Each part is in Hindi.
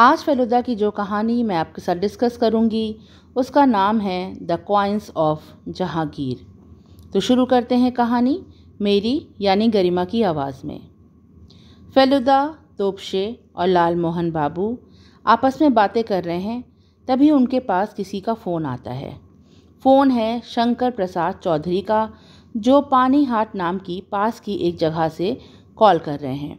आज फेलुदा की जो कहानी मैं आपके साथ डिस्कस करूँगी उसका नाम है द क्वाइंस ऑफ जहांगीर तो शुरू करते हैं कहानी मेरी यानी गरिमा की आवाज़ में फेलुदा तोपशे और लाल मोहन बाबू आपस में बातें कर रहे हैं तभी उनके पास किसी का फ़ोन आता है फ़ोन है शंकर प्रसाद चौधरी का जो पानी हाट नाम की पास की एक जगह से कॉल कर रहे हैं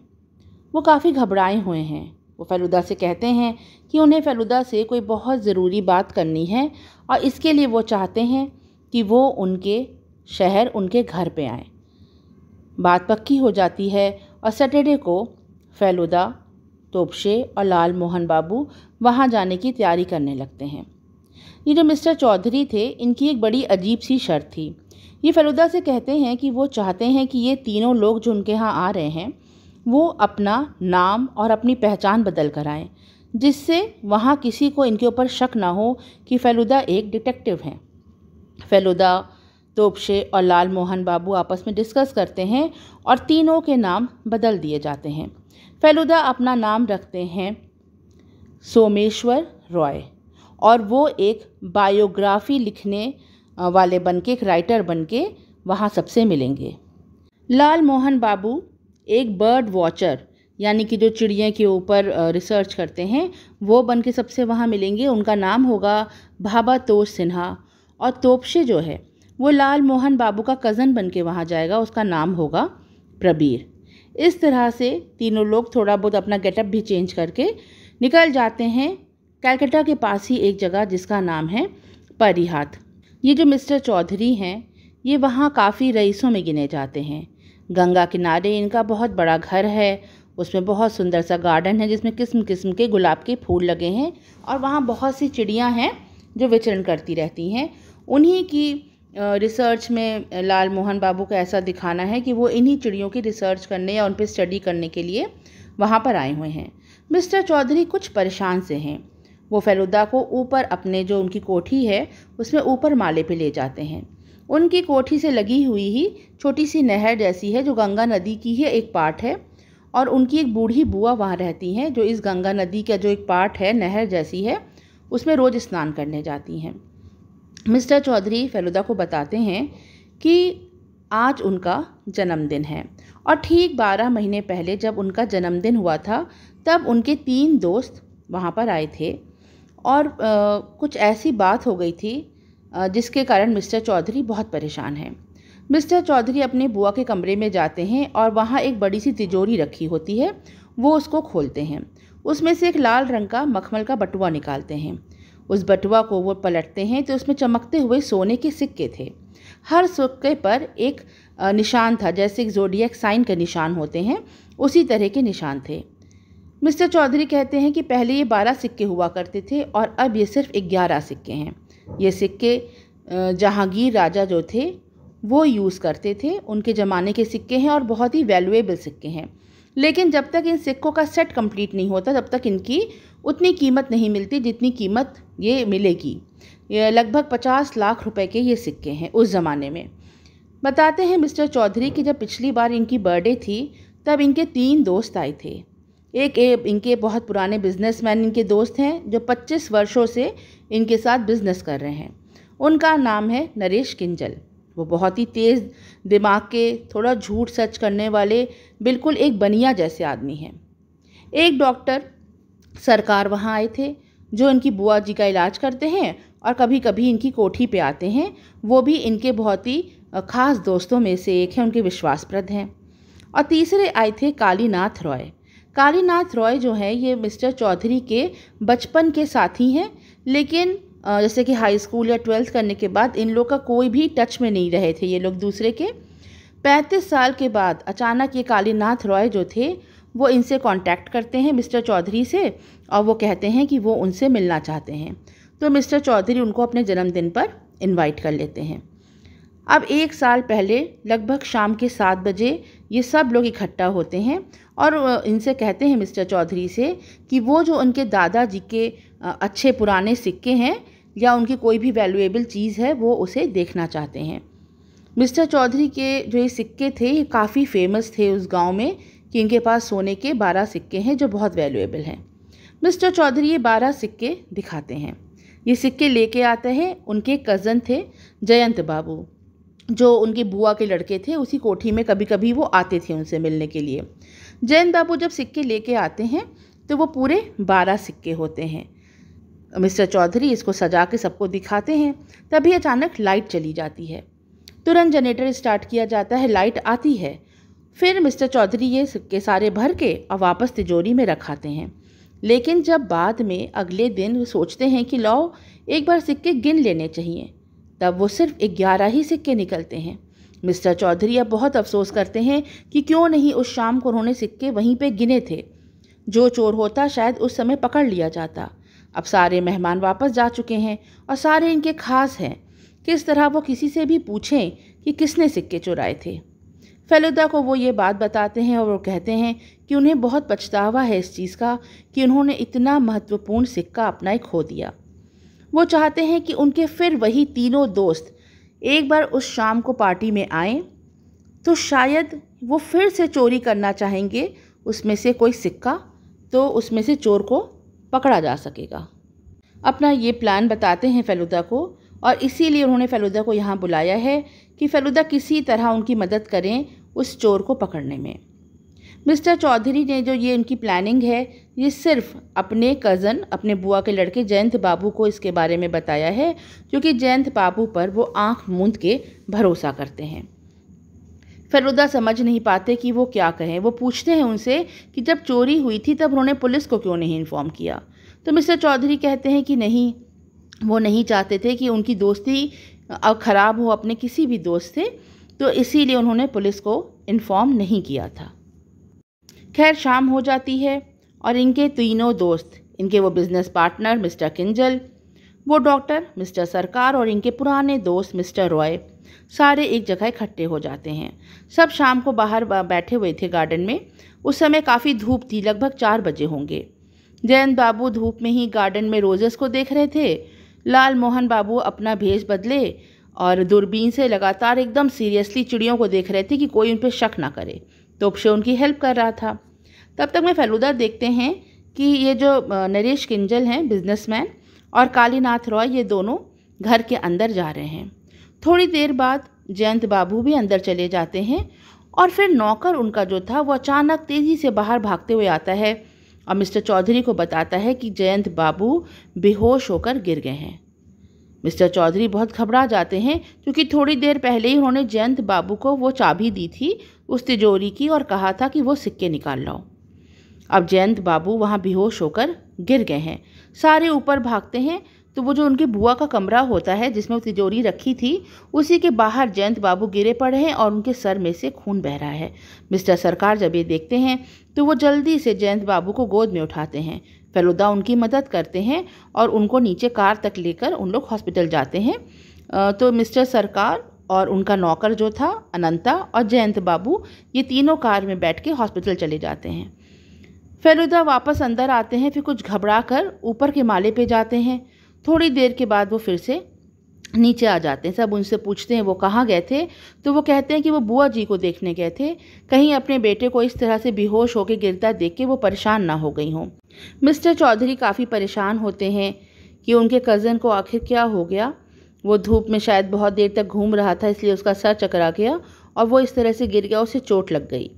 वो काफ़ी घबराए हुए हैं वो फ़ेलुदा से कहते हैं कि उन्हें फ़ेलुदा से कोई बहुत ज़रूरी बात करनी है और इसके लिए वो चाहते हैं कि वो उनके शहर उनके घर पे आए बात पक्की हो जाती है और सैटरडे को फेलुदा तोपशे और लाल मोहन बाबू वहाँ जाने की तैयारी करने लगते हैं ये जो मिस्टर चौधरी थे इनकी एक बड़ी अजीब सी शर्त थी ये फेलुदा से कहते हैं कि वो चाहते हैं कि ये तीनों लोग जो उनके यहाँ आ रहे हैं वो अपना नाम और अपनी पहचान बदल कर आएँ जिससे वहाँ किसी को इनके ऊपर शक ना हो कि फैलुदा एक डिटेक्टिव हैं फैलुदा तोपशे और लाल मोहन बाबू आपस में डिस्कस करते हैं और तीनों के नाम बदल दिए जाते हैं फैलुदा अपना नाम रखते हैं सोमेश्वर रॉय और वो एक बायोग्राफी लिखने वाले बन के एक राइटर बन के वहाँ सबसे मिलेंगे लाल मोहन बाबू एक बर्ड वॉचर यानी कि जो चिड़िया के ऊपर रिसर्च करते हैं वो बन के सबसे वहाँ मिलेंगे उनका नाम होगा भाबा तोश सिन्हा और तोपशे जो है वो लाल मोहन बाबू का कज़न बन के वहाँ जाएगा उसका नाम होगा प्रबीर इस तरह से तीनों लोग थोड़ा बहुत अपना गेटअप भी चेंज करके निकल जाते हैं कैलकटा के पास ही एक जगह जिसका नाम है परिहात ये जो मिस्टर चौधरी हैं ये वहाँ काफ़ी रईसों में गिने जाते हैं गंगा किनारे इनका बहुत बड़ा घर है उसमें बहुत सुंदर सा गार्डन है जिसमें किस्म किस्म के गुलाब के फूल लगे हैं और वहाँ बहुत सी चिड़ियाँ हैं जो विचरण करती रहती हैं उन्हीं की रिसर्च में लाल मोहन बाबू का ऐसा दिखाना है कि वो इन्हीं चिड़ियों की रिसर्च करने या उन पर स्टडी करने के लिए वहाँ पर आए हुए हैं मिस्टर चौधरी कुछ परेशान से हैं वो फेलुदा को ऊपर अपने जो उनकी कोठी है उसमें ऊपर माले पे ले जाते हैं उनकी कोठी से लगी हुई ही छोटी सी नहर जैसी है जो गंगा नदी की ही एक पार्ट है और उनकी एक बूढ़ी बुआ वहाँ रहती हैं जो इस गंगा नदी का जो एक पार्ट है नहर जैसी है उसमें रोज़ स्नान करने जाती हैं मिस्टर चौधरी फेलुदा को बताते हैं कि आज उनका जन्मदिन है और ठीक बारह महीने पहले जब उनका जन्मदिन हुआ था तब उनके तीन दोस्त वहाँ पर आए थे और आ, कुछ ऐसी बात हो गई थी जिसके कारण मिस्टर चौधरी बहुत परेशान हैं मिस्टर चौधरी अपने बुआ के कमरे में जाते हैं और वहाँ एक बड़ी सी तिजोरी रखी होती है वो उसको खोलते हैं उसमें से एक लाल रंग का मखमल का बटुआ निकालते हैं उस बटुआ को वो पलटते हैं तो उसमें चमकते हुए सोने के सिक्के थे हर सिक्के पर एक निशान था जैसे एक जोडियक साइन के निशान होते हैं उसी तरह के निशान थे मिस्टर चौधरी कहते हैं कि पहले ये बारह सिक्के हुआ करते थे और अब ये सिर्फ ग्यारह सिक्के हैं ये सिक्के जहांगीर राजा जो थे वो यूज़ करते थे उनके ज़माने के सिक्के हैं और बहुत ही वैल्यूएबल सिक्के हैं लेकिन जब तक इन सिक्कों का सेट कंप्लीट नहीं होता तब तक इनकी उतनी कीमत नहीं मिलती जितनी कीमत ये मिलेगी ये लगभग पचास लाख रुपए के ये सिक्के हैं उस ज़माने में बताते हैं मिस्टर चौधरी कि जब पिछली बार इनकी बर्थडे थी तब इनके तीन दोस्त आए थे एक ए, इनके बहुत पुराने बिजनेसमैन इनके दोस्त हैं जो 25 वर्षों से इनके साथ बिजनेस कर रहे हैं उनका नाम है नरेश किंजल वो बहुत ही तेज़ दिमाग के थोड़ा झूठ सच करने वाले बिल्कुल एक बनिया जैसे आदमी हैं एक डॉक्टर सरकार वहाँ आए थे जो इनकी बुआ जी का इलाज करते हैं और कभी कभी इनकी कोठी पे आते हैं वो भी इनके बहुत ही ख़ास दोस्तों में से एक हैं उनके विश्वासप्रद हैं और तीसरे आए थे कालीनाथ रॉय कालीनाथ रॉय जो है ये मिस्टर चौधरी के बचपन के साथी हैं लेकिन जैसे कि हाई स्कूल या ट्वेल्थ करने के बाद इन लोग का कोई भी टच में नहीं रहे थे ये लोग दूसरे के पैंतीस साल के बाद अचानक ये कालीनाथ रॉय जो थे वो इनसे कांटेक्ट करते हैं मिस्टर चौधरी से और वो कहते हैं कि वो उनसे मिलना चाहते हैं तो मिस्टर चौधरी उनको अपने जन्मदिन पर इनवाइट कर लेते हैं अब एक साल पहले लगभग शाम के सात बजे ये सब लोग इकट्ठा होते हैं और इनसे कहते हैं मिस्टर चौधरी से कि वो जो उनके दादा जी के अच्छे पुराने सिक्के हैं या उनकी कोई भी वैल्यूएबल चीज़ है वो उसे देखना चाहते हैं मिस्टर चौधरी के जो ये सिक्के थे ये काफ़ी फेमस थे उस गांव में कि इनके पास सोने के बारह सिक्के हैं जो बहुत वैल्यूएबल हैं मिस्टर चौधरी ये बारह सिक्के दिखाते हैं ये सिक्के लेके आते हैं उनके कज़न थे जयंत बाबू जो उनकी बुआ के लड़के थे उसी कोठी में कभी कभी वो आते थे उनसे मिलने के लिए जैन बाबू जब सिक्के लेके आते हैं तो वो पूरे बारह सिक्के होते हैं मिस्टर चौधरी इसको सजा के सबको दिखाते हैं तभी अचानक लाइट चली जाती है तुरंत जनरेटर स्टार्ट किया जाता है लाइट आती है फिर मिस्टर चौधरी ये सिक्के सारे भर के और वापस तिजोरी में रखाते हैं लेकिन जब बाद में अगले दिन सोचते हैं कि लाओ एक बार सिक्के गिन लेने चाहिए तब वो सिर्फ ग्यारह ही सिक्के निकलते हैं मिस्टर चौधरी अब बहुत अफसोस करते हैं कि क्यों नहीं उस शाम को उन्होंने सिक्के वहीं पे गिने थे जो चोर होता शायद उस समय पकड़ लिया जाता अब सारे मेहमान वापस जा चुके हैं और सारे इनके खास हैं किस तरह वो किसी से भी पूछें कि किसने सिक्के चुराए थे फेलुदा को वो ये बात बताते हैं और वो कहते हैं कि उन्हें बहुत पछतावा है इस चीज़ का कि उन्होंने इतना महत्वपूर्ण सिक्का अपना खो दिया वो चाहते हैं कि उनके फिर वही तीनों दोस्त एक बार उस शाम को पार्टी में आए तो शायद वो फिर से चोरी करना चाहेंगे उसमें से कोई सिक्का तो उसमें से चोर को पकड़ा जा सकेगा अपना ये प्लान बताते हैं फेलुदा को और इसीलिए उन्होंने फेलुदा को यहाँ बुलाया है कि फेलुदा किसी तरह उनकी मदद करें उस चोर को पकड़ने में मिस्टर चौधरी ने जो ये उनकी प्लानिंग है ये सिर्फ अपने कज़न अपने बुआ के लड़के जयंत बाबू को इसके बारे में बताया है क्योंकि जयंत बाबू पर वो आंख मूंद के भरोसा करते हैं फरूदा समझ नहीं पाते कि वो क्या कहें वो पूछते हैं उनसे कि जब चोरी हुई थी तब उन्होंने पुलिस को क्यों नहीं इन्फॉर्म किया तो मिस्टर चौधरी कहते हैं कि नहीं वो नहीं चाहते थे कि उनकी दोस्ती अब ख़राब हो अपने किसी भी दोस्त से तो इसीलिए उन्होंने पुलिस को इन्फॉर्म नहीं किया था खैर शाम हो जाती है और इनके तीनों दोस्त इनके वो बिज़नेस पार्टनर मिस्टर किंजल वो डॉक्टर मिस्टर सरकार और इनके पुराने दोस्त मिस्टर रॉय सारे एक जगह इकट्ठे हो जाते हैं सब शाम को बाहर बैठे हुए थे गार्डन में उस समय काफ़ी धूप थी लगभग चार बजे होंगे जयंत बाबू धूप में ही गार्डन में रोजेस को देख रहे थे लाल मोहन बाबू अपना भेज बदले और दूरबीन से लगातार एकदम सीरियसली चिड़ियों को देख रहे थे कि कोई उन पर शक ना करे तो उनकी हेल्प कर रहा था तब तक मैं फ़ेलुदा देखते हैं कि ये जो नरेश किंजल हैं बिजनेसमैन और कालीनाथ रॉय ये दोनों घर के अंदर जा रहे हैं थोड़ी देर बाद जयंत बाबू भी अंदर चले जाते हैं और फिर नौकर उनका जो था वो अचानक तेज़ी से बाहर भागते हुए आता है और मिस्टर चौधरी को बताता है कि जयंत बाबू बेहोश होकर गिर गए हैं मिस्टर चौधरी बहुत घबरा जाते हैं क्योंकि थोड़ी देर पहले ही उन्होंने जयंत बाबू को वो चाबी दी थी उस तिजोरी की और कहा था कि वो सिक्के निकाल लाओ अब जयंत बाबू वहाँ बेहोश होकर गिर गए हैं सारे ऊपर भागते हैं तो वो जो उनकी बुआ का कमरा होता है जिसमें तिजोरी रखी थी उसी के बाहर जयंत बाबू गिरे पड़े हैं और उनके सर में से खून बह रहा है मिस्टर सरकार जब ये देखते हैं तो वो जल्दी से जयंत बाबू को गोद में उठाते हैं फलूदा उनकी मदद करते हैं और उनको नीचे कार तक लेकर उन लोग हॉस्पिटल जाते हैं तो मिस्टर सरकार और उनका नौकर जो था अनंता और जयंत बाबू ये तीनों कार में बैठ के हॉस्पिटल चले जाते हैं फेलुदा वापस अंदर आते हैं फिर कुछ घबरा कर ऊपर के माले पे जाते हैं थोड़ी देर के बाद वो फिर से नीचे आ जाते हैं सब उनसे पूछते हैं वो कहाँ गए थे तो वो कहते हैं कि वो बुआ जी को देखने गए थे कहीं अपने बेटे को इस तरह से बेहोश होकर गिरता देख के वो परेशान ना हो गई हों मिस्टर चौधरी काफ़ी परेशान होते हैं कि उनके कज़न को आखिर क्या हो गया वो धूप में शायद बहुत देर तक घूम रहा था इसलिए उसका सर चकरा गया और वो इस तरह से गिर गया उसे चोट लग गई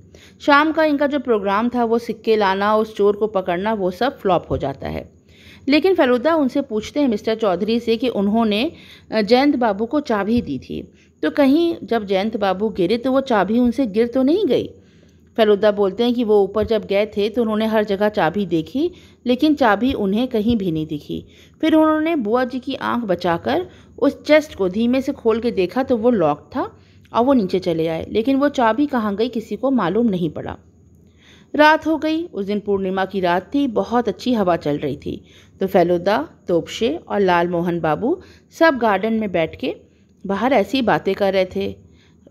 शाम का इनका जो प्रोग्राम था वो सिक्के लाना उस चोर को पकड़ना वो सब फ्लॉप हो जाता है लेकिन फलूदा उनसे पूछते हैं मिस्टर चौधरी से कि उन्होंने जयंत बाबू को चाबी दी थी तो कहीं जब जयंत बाबू गिरे तो वो चाबी उनसे गिर तो नहीं गई फलूदा बोलते हैं कि वो ऊपर जब गए थे तो उन्होंने हर जगह चाबी देखी लेकिन चाबी उन्हें कहीं भी नहीं दिखी फिर उन्होंने बुआ जी की आंख बचाकर उस चेस्ट को धीमे से खोल के देखा तो वो लॉक था और वो नीचे चले आए लेकिन वो चाबी कहाँ गई किसी को मालूम नहीं पड़ा रात हो गई उस दिन पूर्णिमा की रात थी बहुत अच्छी हवा चल रही थी तो फैलोदा तोपशे और लाल मोहन बाबू सब गार्डन में बैठ के बाहर ऐसी बातें कर रहे थे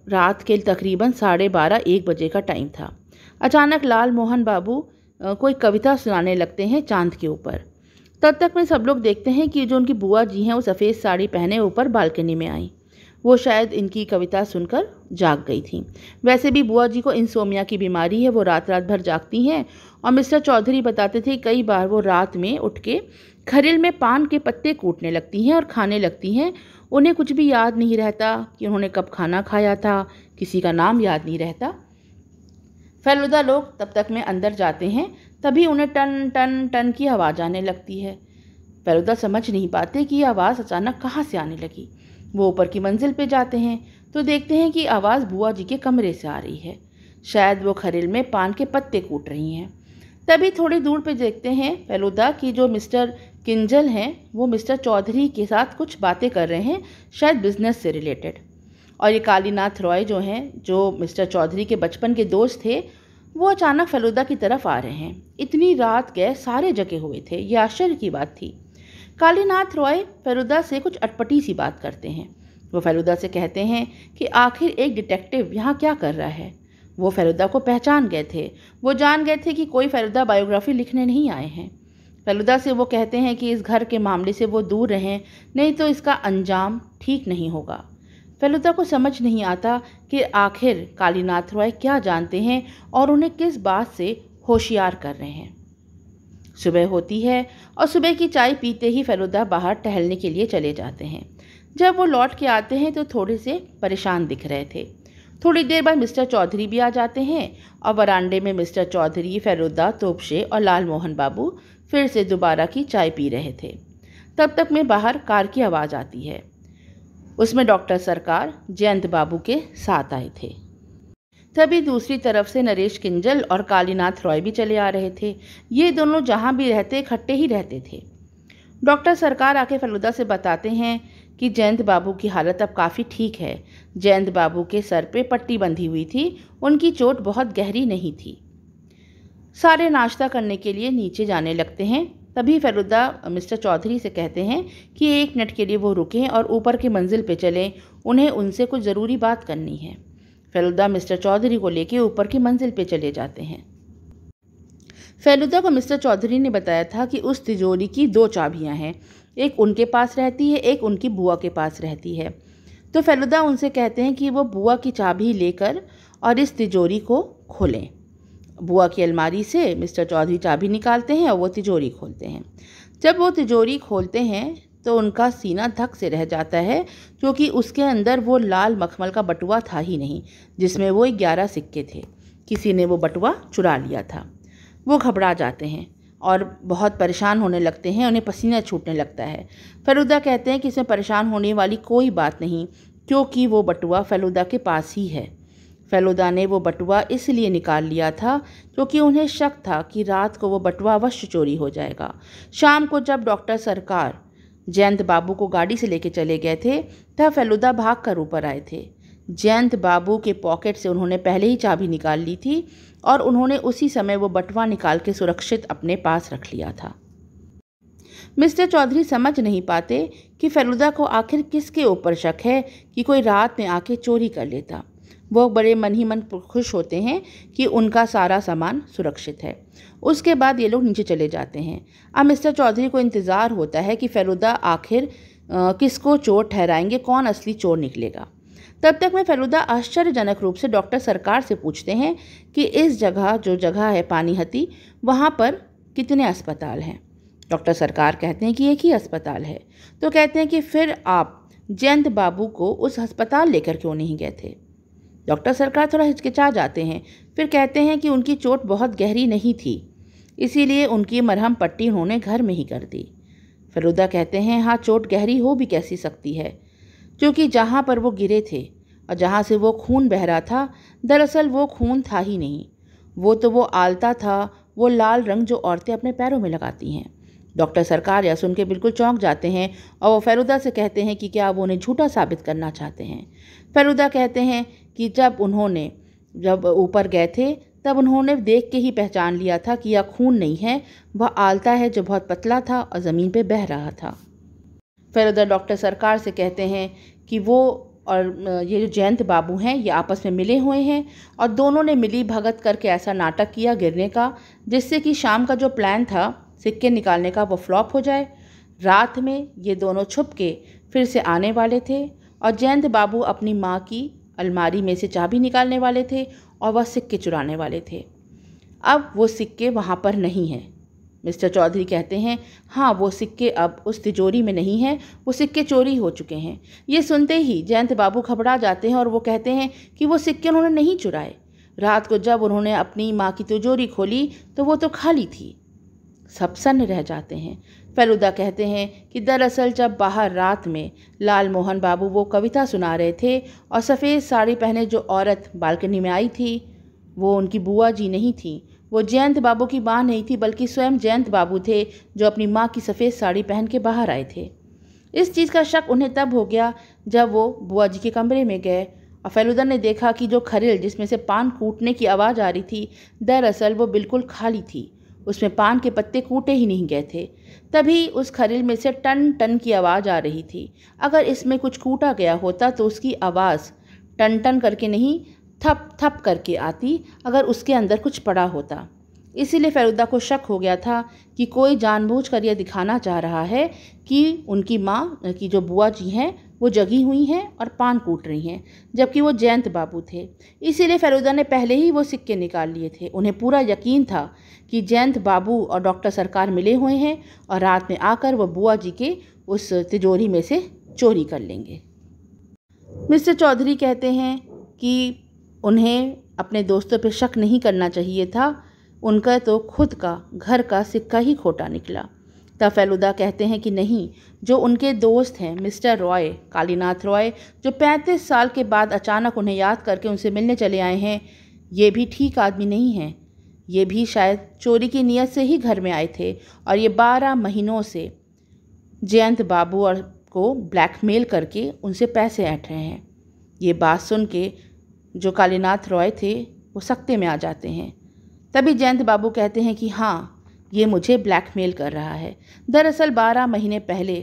रात के तकरीबन साढ़े बारह एक बजे का टाइम था अचानक लाल मोहन बाबू कोई कविता सुनाने लगते हैं चांद के ऊपर तब तक में सब लोग देखते हैं कि जो उनकी बुआ जी हैं वो सफ़ेद साड़ी पहने ऊपर बालकनी में आई वो शायद इनकी कविता सुनकर जाग गई थी वैसे भी बुआ जी को इंसोमिया की बीमारी है वो रात रात भर जागती हैं और मिस्टर चौधरी बताते थे कई बार वो रात में उठ के खरिल में पान के पत्ते कूटने लगती हैं और खाने लगती हैं उन्हें कुछ भी याद नहीं रहता कि उन्होंने कब खाना खाया था किसी का नाम याद नहीं रहता फैलुदा लोग तब तक में अंदर जाते हैं तभी उन्हें टन टन टन की आवाज़ आने लगती है फैलुदा समझ नहीं पाते कि ये आवाज़ अचानक कहाँ से आने लगी वो ऊपर की मंजिल पे जाते हैं तो देखते हैं कि आवाज़ बुआ जी के कमरे से आ रही है शायद वो खरेल में पान के पत्ते कूट रही हैं तभी थोड़ी दूर पे देखते हैं फेलुदा कि जो मिस्टर किंजल हैं वो मिस्टर चौधरी के साथ कुछ बातें कर रहे हैं शायद बिजनेस से रिलेटेड और ये कालीनाथ रॉय जो हैं जो मिस्टर चौधरी के बचपन के दोस्त थे वो अचानक फलूदा की तरफ आ रहे हैं इतनी रात गए सारे जगे हुए थे ये आश्चर्य की बात थी कालीनाथ रॉय फेलुदा से कुछ अटपटी सी बात करते हैं वो फेलुदा से कहते हैं कि आखिर एक डिटेक्टिव यहाँ क्या कर रहा है वो फेलुदा को पहचान गए थे वो जान गए थे कि कोई फेलुदा बायोग्राफी लिखने नहीं आए हैं फेलुदा से वो कहते हैं कि इस घर के मामले से वो दूर रहें नहीं तो इसका अंजाम ठीक नहीं होगा फेलुदा को समझ नहीं आता कि आखिर कालीनाथ रॉय क्या जानते हैं और उन्हें किस बात से होशियार कर रहे हैं सुबह होती है और सुबह की चाय पीते ही फ़लूदा बाहर टहलने के लिए चले जाते हैं जब वो लौट के आते हैं तो थोड़े से परेशान दिख रहे थे थोड़ी देर बाद मिस्टर चौधरी भी आ जाते हैं और वरान्डे में मिस्टर चौधरी फ़ेरुद्दा तोपशे और लाल मोहन बाबू फिर से दोबारा की चाय पी रहे थे तब तक में बाहर कार की आवाज़ आती है उसमें डॉक्टर सरकार जयंत बाबू के साथ आए थे तभी दूसरी तरफ से नरेश किंजल और कालीनाथ रॉय भी चले आ रहे थे ये दोनों जहाँ भी रहते इकट्ठे ही रहते थे डॉक्टर सरकार आके फलूदा से बताते हैं कि जयंत बाबू की हालत अब काफ़ी ठीक है जयंत बाबू के सर पे पट्टी बंधी हुई थी उनकी चोट बहुत गहरी नहीं थी सारे नाश्ता करने के लिए नीचे जाने लगते हैं तभी फलूदा मिस्टर चौधरी से कहते हैं कि एक मिनट के लिए वो रुकें और ऊपर की मंजिल पे चलें उन्हें उनसे कुछ ज़रूरी बात करनी है फेलुदा मिस्टर चौधरी को लेकर ऊपर की मंजिल पर चले जाते हैं फेलुदा को मिस्टर चौधरी ने बताया था कि उस तिजोरी की दो चाबियां हैं एक उनके पास रहती है एक उनकी बुआ के पास रहती है तो फेलुदा उनसे कहते हैं कि वो बुआ की चाबी लेकर और इस तिजोरी को खोलें बुआ की अलमारी से मिस्टर चौधरी चाबी निकालते हैं और वो तिजोरी खोलते हैं जब वो तिजोरी खोलते हैं तो उनका सीना धक से रह जाता है क्योंकि उसके अंदर वो लाल मखमल का बटुआ था ही नहीं जिसमें वो ग्यारह सिक्के थे किसी ने वो बटुआ चुरा लिया था वो घबरा जाते हैं और बहुत परेशान होने लगते हैं उन्हें पसीना छूटने लगता है फलूदा कहते हैं कि इसमें परेशान होने वाली कोई बात नहीं क्योंकि वो बटुआ फलूदा के पास ही है फलूदा ने वो बटुआ इसलिए निकाल लिया था क्योंकि उन्हें शक था कि रात को वो बटुआ अवश्य चोरी हो जाएगा शाम को जब डॉक्टर सरकार जयंत बाबू को गाड़ी से लेकर चले गए थे तब फेलुदा भाग कर ऊपर आए थे जयंत बाबू के पॉकेट से उन्होंने पहले ही चाबी निकाल ली थी और उन्होंने उसी समय वो बटवा निकाल के सुरक्षित अपने पास रख लिया था मिस्टर चौधरी समझ नहीं पाते कि फेलुदा को आखिर किसके ऊपर शक है कि कोई रात में आके चोरी कर लेता वो बड़े मन ही मन खुश होते हैं कि उनका सारा सामान सुरक्षित है उसके बाद ये लोग नीचे चले जाते हैं अब मिस्टर चौधरी को इंतज़ार होता है कि फेलुदा आखिर किसको चोर ठहराएंगे कौन असली चोर निकलेगा तब तक में फेलुदा आश्चर्यजनक रूप से डॉक्टर सरकार से पूछते हैं कि इस जगह जो जगह है पानीहती वहाँ पर कितने अस्पताल हैं डॉक्टर सरकार कहते हैं कि एक ही अस्पताल है तो कहते हैं कि फिर आप जयंत बाबू को उस अस्पताल लेकर क्यों नहीं गए थे डॉक्टर सरकार थोड़ा हिचकिचा जाते हैं फिर कहते हैं कि उनकी चोट बहुत गहरी नहीं थी इसीलिए उनकी मरहम पट्टी उन्होंने घर में ही कर दी फलूदा कहते हैं हाँ चोट गहरी हो भी कैसी सकती है क्योंकि जहाँ पर वो गिरे थे और जहाँ से वो खून बह रहा था दरअसल वो खून था ही नहीं वो तो वो आलता था वो लाल रंग जो औरतें अपने पैरों में लगाती हैं डॉक्टर सरकार या सुन के बिल्कुल चौंक जाते हैं और वो फेरुदा से कहते हैं कि क्या वो उन्हें झूठा साबित करना चाहते हैं फेरुदा कहते हैं कि जब उन्होंने जब ऊपर गए थे तब उन्होंने देख के ही पहचान लिया था कि यह खून नहीं है वह आलता है जो बहुत पतला था और ज़मीन पे बह रहा था फिर उधर डॉक्टर सरकार से कहते हैं कि वो और ये जो जयंत बाबू हैं ये आपस में मिले हुए हैं और दोनों ने मिली भगत करके ऐसा नाटक किया गिरने का जिससे कि शाम का जो प्लान था सिक्के निकालने का वो फ्लॉप हो जाए रात में ये दोनों छुप के फिर से आने वाले थे और जयंत बाबू अपनी माँ की अलमारी में से चाबी निकालने वाले थे और वह सिक्के चुराने वाले थे अब वो सिक्के वहाँ पर नहीं हैं मिस्टर चौधरी कहते हैं हाँ वो सिक्के अब उस तिजोरी में नहीं हैं वो सिक्के चोरी हो चुके हैं ये सुनते ही जयंत बाबू घबरा जाते हैं और वो कहते हैं कि वो सिक्के उन्होंने नहीं चुराए रात को जब उन्होंने अपनी माँ की तिजोरी खोली तो वो तो खाली थी सब सन्न रह जाते हैं फेलुदा कहते हैं कि दरअसल जब बाहर रात में लाल मोहन बाबू वो कविता सुना रहे थे और सफ़ेद साड़ी पहने जो औरत बालकनी में आई थी वो उनकी बुआ जी नहीं थी वो जयंत बाबू की माँ नहीं थी बल्कि स्वयं जयंत बाबू थे जो अपनी माँ की सफ़ेद साड़ी पहन के बाहर आए थे इस चीज़ का शक उन्हें तब हो गया जब वो बुआ जी के कमरे में गए और फेलुदा ने देखा कि जो खरेल जिसमें से पान कूटने की आवाज़ आ रही थी दरअसल वो बिल्कुल खाली थी उसमें पान के पत्ते कूटे ही नहीं गए थे तभी उस खरील में से टन टन की आवाज़ आ रही थी अगर इसमें कुछ कूटा गया होता तो उसकी आवाज़ टन टन करके नहीं थप थप करके आती अगर उसके अंदर कुछ पड़ा होता इसीलिए फेलुदा को शक हो गया था कि कोई जानबूझकर यह दिखाना चाह रहा है कि उनकी माँ की जो बुआ जी हैं वो जगी हुई हैं और पान कूट रही हैं जबकि वो जयंत बाबू थे इसीलिए फैरोजा ने पहले ही वो सिक्के निकाल लिए थे उन्हें पूरा यकीन था कि जयंत बाबू और डॉक्टर सरकार मिले हुए हैं और रात में आकर वह बुआ जी के उस तिजोरी में से चोरी कर लेंगे मिस्टर चौधरी कहते हैं कि उन्हें अपने दोस्तों पर शक नहीं करना चाहिए था उनका तो खुद का घर का सिक्का ही खोटा निकला द फेलुदा कहते हैं कि नहीं जो उनके दोस्त हैं मिस्टर रॉय कालीनाथ रॉय जो 35 साल के बाद अचानक उन्हें याद करके उनसे मिलने चले आए हैं ये भी ठीक आदमी नहीं हैं ये भी शायद चोरी की नीयत से ही घर में आए थे और ये बारह महीनों से जयंत बाबू और को ब्लैकमेल करके उनसे पैसे ऐट रहे हैं ये बात सुन के जो कालीनाथ रॉय थे वो सख्ते में आ जाते हैं तभी जयंत बाबू कहते हैं कि हाँ ये मुझे ब्लैकमेल कर रहा है दरअसल बारह महीने पहले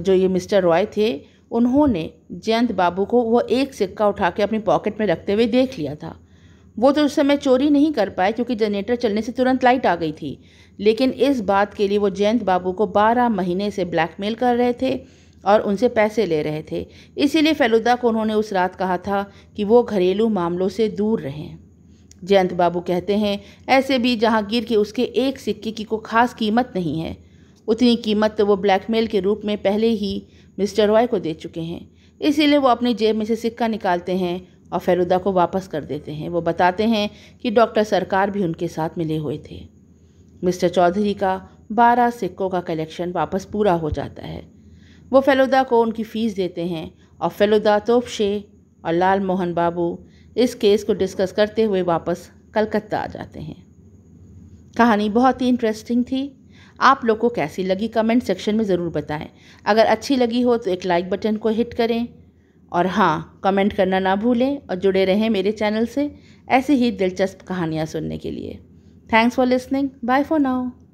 जो ये मिस्टर रॉय थे उन्होंने जयंत बाबू को वो एक सिक्का उठा के अपनी पॉकेट में रखते हुए देख लिया था वो तो उस समय चोरी नहीं कर पाए क्योंकि जनरेटर चलने से तुरंत लाइट आ गई थी लेकिन इस बात के लिए वो जयंत बाबू को बारह महीने से ब्लैकमेल कर रहे थे और उनसे पैसे ले रहे थे इसीलिए फेलुदा को उन्होंने उस रात कहा था कि वो घरेलू मामलों से दूर रहें जयंत बाबू कहते हैं ऐसे भी जहांगीर के उसके एक सिक्के की को खास कीमत नहीं है उतनी कीमत तो वो ब्लैकमेल के रूप में पहले ही मिस्टर रॉय को दे चुके हैं इसीलिए वो अपनी जेब में से सिक्का निकालते हैं और फेरुदा को वापस कर देते हैं वो बताते हैं कि डॉक्टर सरकार भी उनके साथ मिले हुए थे मिस्टर चौधरी का बारह सिक्कों का कलेक्शन वापस पूरा हो जाता है वो फेलुदा को उनकी फ़ीस देते हैं और फेलुदा तोपशे और लाल मोहन बाबू इस केस को डिस्कस करते हुए वापस कलकत्ता आ जाते हैं कहानी बहुत ही इंटरेस्टिंग थी आप लोग को कैसी लगी कमेंट सेक्शन में ज़रूर बताएं अगर अच्छी लगी हो तो एक लाइक बटन को हिट करें और हाँ कमेंट करना ना भूलें और जुड़े रहें मेरे चैनल से ऐसी ही दिलचस्प कहानियाँ सुनने के लिए thanks for listening bye for now